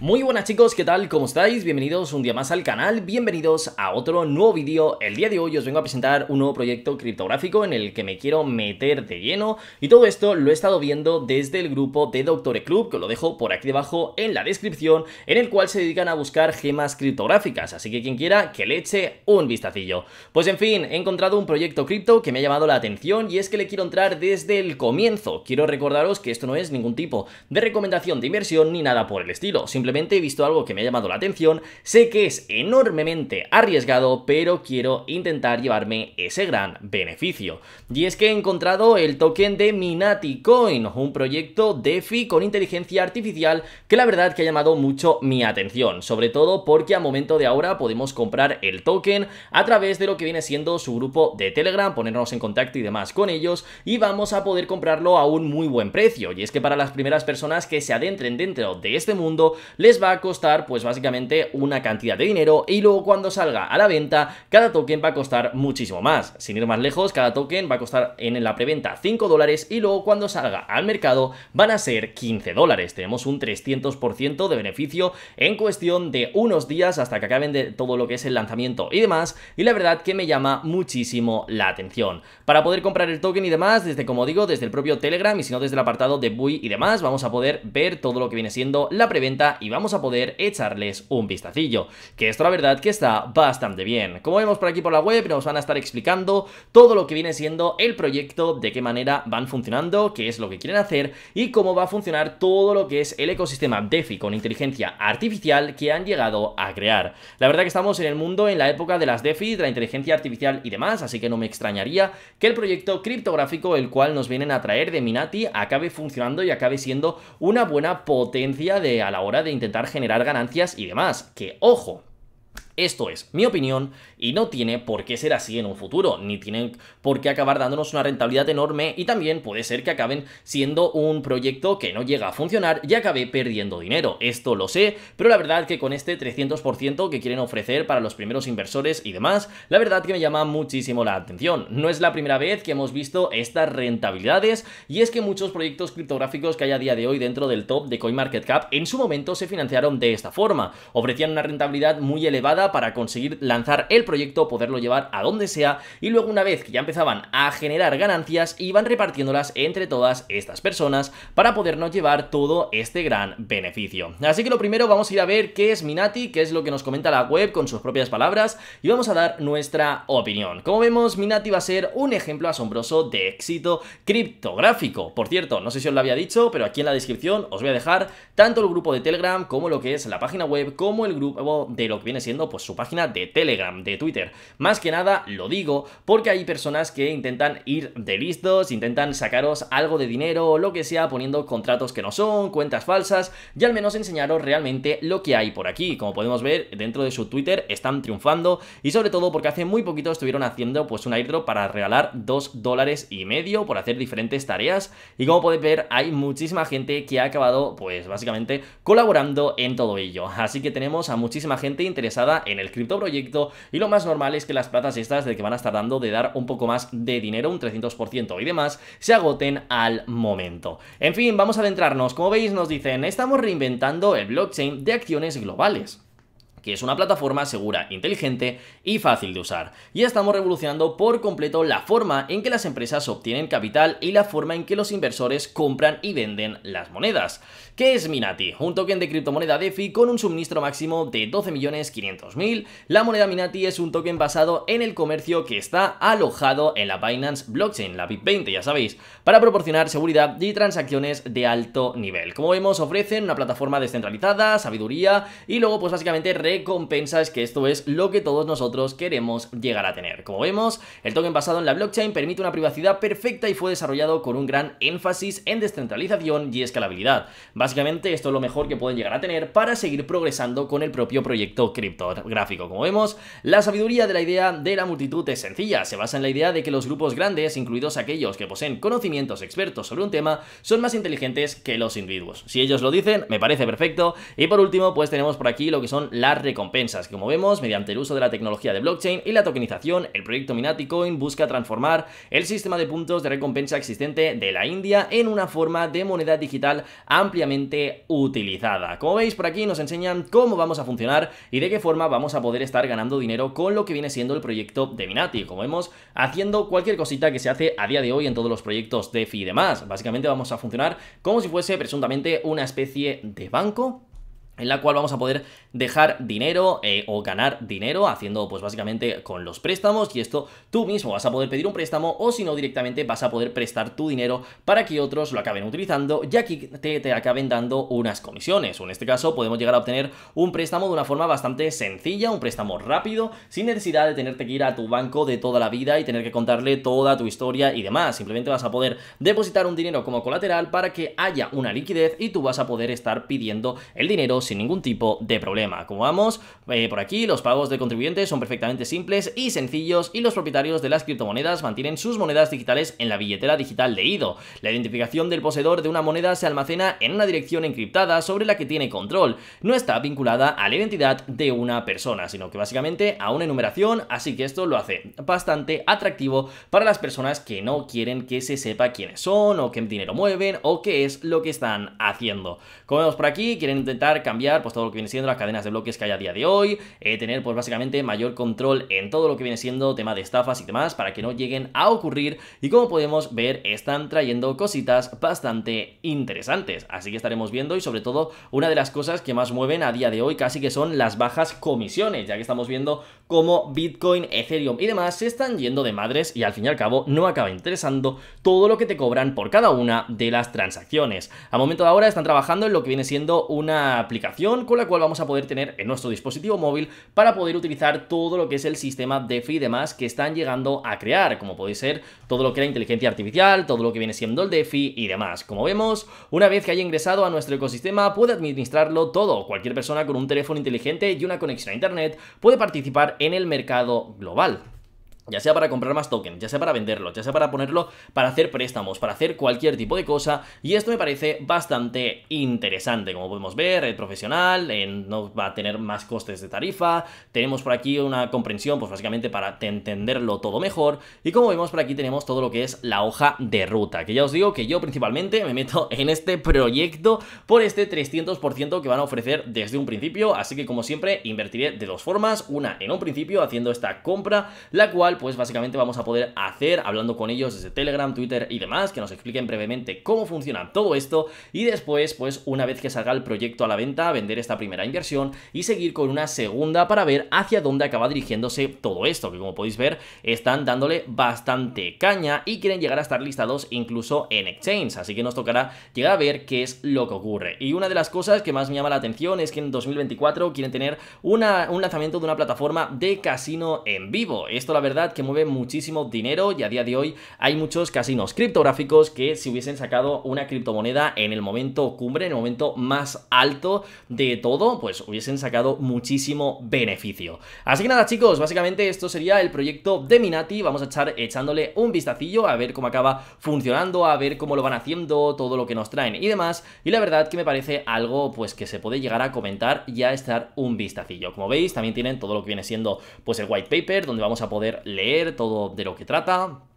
Muy buenas chicos, ¿qué tal? ¿Cómo estáis? Bienvenidos un día más al canal, bienvenidos a otro nuevo vídeo. El día de hoy os vengo a presentar un nuevo proyecto criptográfico en el que me quiero meter de lleno y todo esto lo he estado viendo desde el grupo de Doctore Club, que lo dejo por aquí debajo en la descripción, en el cual se dedican a buscar gemas criptográficas, así que quien quiera que le eche un vistacillo. Pues en fin, he encontrado un proyecto cripto que me ha llamado la atención y es que le quiero entrar desde el comienzo. Quiero recordaros que esto no es ningún tipo de recomendación de inversión ni nada por el estilo, simplemente simplemente he visto algo que me ha llamado la atención, sé que es enormemente arriesgado, pero quiero intentar llevarme ese gran beneficio. Y es que he encontrado el token de Minati Coin, un proyecto DeFi con inteligencia artificial que la verdad que ha llamado mucho mi atención, sobre todo porque a momento de ahora podemos comprar el token a través de lo que viene siendo su grupo de Telegram, ponernos en contacto y demás con ellos y vamos a poder comprarlo a un muy buen precio. Y es que para las primeras personas que se adentren dentro de este mundo, les va a costar pues básicamente una cantidad de dinero y luego cuando salga a la venta cada token va a costar muchísimo más. Sin ir más lejos, cada token va a costar en la preventa 5 dólares y luego cuando salga al mercado van a ser 15 dólares. Tenemos un 300% de beneficio en cuestión de unos días hasta que acaben de todo lo que es el lanzamiento y demás y la verdad que me llama muchísimo la atención. Para poder comprar el token y demás, desde como digo, desde el propio Telegram y si no desde el apartado de Bui y demás, vamos a poder ver todo lo que viene siendo la preventa y vamos a poder echarles un vistacillo, que esto la verdad que está bastante bien. Como vemos por aquí por la web nos van a estar explicando todo lo que viene siendo el proyecto, de qué manera van funcionando, qué es lo que quieren hacer y cómo va a funcionar todo lo que es el ecosistema DeFi con inteligencia artificial que han llegado a crear. La verdad que estamos en el mundo en la época de las DeFi, de la inteligencia artificial y demás, así que no me extrañaría que el proyecto criptográfico el cual nos vienen a traer de Minati acabe funcionando y acabe siendo una buena potencia de, a la hora de intentar generar ganancias y demás. Que ojo, esto es mi opinión y no tiene por qué ser así en un futuro, ni tienen por qué acabar dándonos una rentabilidad enorme y también puede ser que acaben siendo un proyecto que no llega a funcionar y acabe perdiendo dinero. Esto lo sé, pero la verdad que con este 300% que quieren ofrecer para los primeros inversores y demás, la verdad que me llama muchísimo la atención. No es la primera vez que hemos visto estas rentabilidades y es que muchos proyectos criptográficos que hay a día de hoy dentro del top de CoinMarketCap en su momento se financiaron de esta forma. Ofrecían una rentabilidad muy elevada para conseguir lanzar el proyecto, poderlo llevar a donde sea y luego una vez que ya empezaban a generar ganancias iban repartiéndolas entre todas estas personas para podernos llevar todo este gran beneficio. Así que lo primero vamos a ir a ver qué es Minati, qué es lo que nos comenta la web con sus propias palabras y vamos a dar nuestra opinión. Como vemos Minati va a ser un ejemplo asombroso de éxito criptográfico. Por cierto, no sé si os lo había dicho, pero aquí en la descripción os voy a dejar tanto el grupo de Telegram como lo que es la página web como el grupo de lo que viene siendo pues, pues, su página de Telegram, de Twitter. Más que nada lo digo porque hay personas que intentan ir de listos, intentan sacaros algo de dinero o lo que sea poniendo contratos que no son, cuentas falsas y al menos enseñaros realmente lo que hay por aquí. Como podemos ver, dentro de su Twitter están triunfando y sobre todo porque hace muy poquito estuvieron haciendo pues un airdrop para regalar 2 dólares y medio por hacer diferentes tareas y como podéis ver hay muchísima gente que ha acabado pues básicamente colaborando en todo ello. Así que tenemos a muchísima gente interesada en el criptoproyecto y lo más normal es que las platas estas de que van a estar dando de dar un poco más de dinero, un 300% y demás, se agoten al momento. En fin, vamos a adentrarnos. Como veis nos dicen, estamos reinventando el blockchain de acciones globales que es una plataforma segura, inteligente y fácil de usar. Y estamos revolucionando por completo la forma en que las empresas obtienen capital y la forma en que los inversores compran y venden las monedas. ¿Qué es Minati? Un token de criptomoneda DeFi con un suministro máximo de 12.500.000. La moneda Minati es un token basado en el comercio que está alojado en la Binance Blockchain, la BIP20, ya sabéis, para proporcionar seguridad y transacciones de alto nivel. Como vemos, ofrecen una plataforma descentralizada, sabiduría y luego pues básicamente compensa es que esto es lo que todos nosotros queremos llegar a tener. Como vemos, el token basado en la blockchain permite una privacidad perfecta y fue desarrollado con un gran énfasis en descentralización y escalabilidad. Básicamente esto es lo mejor que pueden llegar a tener para seguir progresando con el propio proyecto criptográfico. Como vemos, la sabiduría de la idea de la multitud es sencilla, se basa en la idea de que los grupos grandes, incluidos aquellos que poseen conocimientos expertos sobre un tema, son más inteligentes que los individuos. Si ellos lo dicen, me parece perfecto. Y por último, pues tenemos por aquí lo que son las recompensas, que como vemos, mediante el uso de la tecnología de blockchain y la tokenización, el proyecto Minati Coin busca transformar el sistema de puntos de recompensa existente de la India en una forma de moneda digital ampliamente utilizada. Como veis, por aquí nos enseñan cómo vamos a funcionar y de qué forma vamos a poder estar ganando dinero con lo que viene siendo el proyecto de Minati, como vemos, haciendo cualquier cosita que se hace a día de hoy en todos los proyectos fi y demás. Básicamente vamos a funcionar como si fuese presuntamente una especie de banco, en la cual vamos a poder dejar dinero eh, o ganar dinero haciendo pues básicamente con los préstamos y esto tú mismo vas a poder pedir un préstamo o si no directamente vas a poder prestar tu dinero para que otros lo acaben utilizando y aquí te, te acaben dando unas comisiones o en este caso podemos llegar a obtener un préstamo de una forma bastante sencilla, un préstamo rápido sin necesidad de tenerte que ir a tu banco de toda la vida y tener que contarle toda tu historia y demás, simplemente vas a poder depositar un dinero como colateral para que haya una liquidez y tú vas a poder estar pidiendo el dinero sin ningún tipo de problema. Como vamos, eh, por aquí los pagos de contribuyentes son perfectamente simples y sencillos y los propietarios de las criptomonedas mantienen sus monedas digitales en la billetera digital de IDO. La identificación del poseedor de una moneda se almacena en una dirección encriptada sobre la que tiene control. No está vinculada a la identidad de una persona, sino que básicamente a una enumeración, así que esto lo hace bastante atractivo para las personas que no quieren que se sepa quiénes son o qué dinero mueven o qué es lo que están haciendo. Como vemos por aquí, quieren intentar cambiar pues todo lo que viene siendo las cadenas de bloques que hay a día de hoy, eh, tener pues básicamente mayor control en todo lo que viene siendo tema de estafas y demás para que no lleguen a ocurrir y como podemos ver están trayendo cositas bastante interesantes, así que estaremos viendo y sobre todo una de las cosas que más mueven a día de hoy casi que son las bajas comisiones, ya que estamos viendo cómo Bitcoin, Ethereum y demás se están yendo de madres y al fin y al cabo no acaba interesando todo lo que te cobran por cada una de las transacciones. A momento de ahora están trabajando en lo que viene siendo una aplicación con la cual vamos a poder tener en nuestro dispositivo móvil para poder utilizar todo lo que es el sistema DeFi y demás que están llegando a crear, como puede ser todo lo que era inteligencia artificial, todo lo que viene siendo el DeFi y demás. Como vemos, una vez que haya ingresado a nuestro ecosistema puede administrarlo todo. Cualquier persona con un teléfono inteligente y una conexión a internet puede participar en el mercado global. Ya sea para comprar más tokens, ya sea para venderlo, ya sea para ponerlo, para hacer préstamos, para hacer cualquier tipo de cosa. Y esto me parece bastante interesante. Como podemos ver, el profesional no va a tener más costes de tarifa. Tenemos por aquí una comprensión, pues básicamente para entenderlo todo mejor. Y como vemos por aquí tenemos todo lo que es la hoja de ruta. Que ya os digo que yo principalmente me meto en este proyecto por este 300% que van a ofrecer desde un principio. Así que como siempre invertiré de dos formas. Una en un principio haciendo esta compra, la cual pues básicamente vamos a poder hacer hablando con ellos desde Telegram, Twitter y demás, que nos expliquen brevemente cómo funciona todo esto y después pues una vez que salga el proyecto a la venta, vender esta primera inversión y seguir con una segunda para ver hacia dónde acaba dirigiéndose todo esto, que como podéis ver están dándole bastante caña y quieren llegar a estar listados incluso en exchange, así que nos tocará llegar a ver qué es lo que ocurre. Y una de las cosas que más me llama la atención es que en 2024 quieren tener una, un lanzamiento de una plataforma de casino en vivo. Esto la verdad que mueve muchísimo dinero y a día de hoy hay muchos casinos criptográficos que si hubiesen sacado una criptomoneda en el momento cumbre, en el momento más alto de todo, pues hubiesen sacado muchísimo beneficio. Así que nada chicos, básicamente esto sería el proyecto de Minati, vamos a estar echándole un vistacillo a ver cómo acaba funcionando, a ver cómo lo van haciendo, todo lo que nos traen y demás, y la verdad que me parece algo pues que se puede llegar a comentar y a estar un vistacillo. Como veis, también tienen todo lo que viene siendo pues el white paper, donde vamos a poder leer todo de lo que trata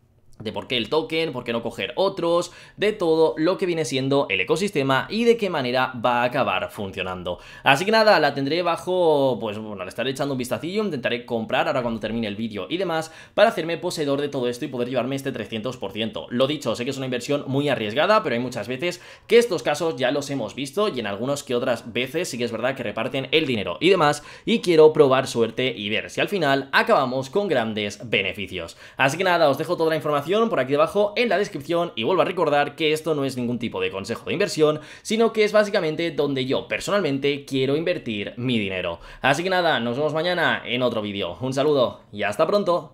de por qué el token, por qué no coger otros, de todo lo que viene siendo el ecosistema y de qué manera va a acabar funcionando. Así que nada, la tendré bajo, pues bueno, le estaré echando un vistacillo, intentaré comprar ahora cuando termine el vídeo y demás para hacerme poseedor de todo esto y poder llevarme este 300%. Lo dicho, sé que es una inversión muy arriesgada, pero hay muchas veces que estos casos ya los hemos visto y en algunos que otras veces sí que es verdad que reparten el dinero y demás y quiero probar suerte y ver si al final acabamos con grandes beneficios. Así que nada, os dejo toda la información por aquí debajo en la descripción y vuelvo a recordar que esto no es ningún tipo de consejo de inversión, sino que es básicamente donde yo personalmente quiero invertir mi dinero. Así que nada, nos vemos mañana en otro vídeo. Un saludo y hasta pronto.